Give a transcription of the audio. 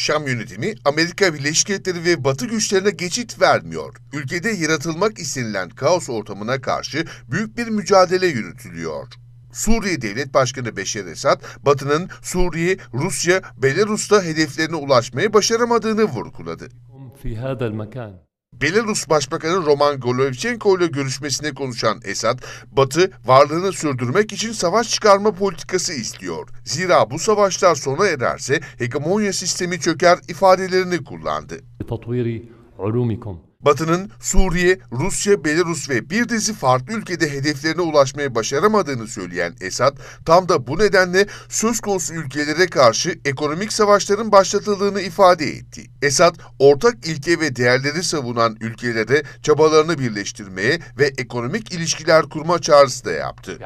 Şam yönetimi Amerika Birleşik Devletleri ve Batı güçlerine geçit vermiyor. Ülkede yaratılmak istenilen kaos ortamına karşı büyük bir mücadele yürütülüyor. Suriye Devlet Başkanı Beşer Esad, Batı'nın Suriye, Rusya, Belarus'ta hedeflerine ulaşmayı başaramadığını vurguladı. Belarus Başbakanı Roman Golovchenko ile görüşmesine konuşan Esad, Batı varlığını sürdürmek için savaş çıkarma politikası istiyor. Zira bu savaşlar sona ererse hegemonya sistemi çöker ifadelerini kullandı. Batı'nın Suriye, Rusya, Belarus ve bir dizi farklı ülkede hedeflerine ulaşmayı başaramadığını söyleyen Esad, tam da bu nedenle söz konusu ülkelere karşı ekonomik savaşların başlatıldığını ifade etti. Esad, ortak ilke ve değerleri savunan ülkelere çabalarını birleştirmeye ve ekonomik ilişkiler kurma çağrısı da yaptı.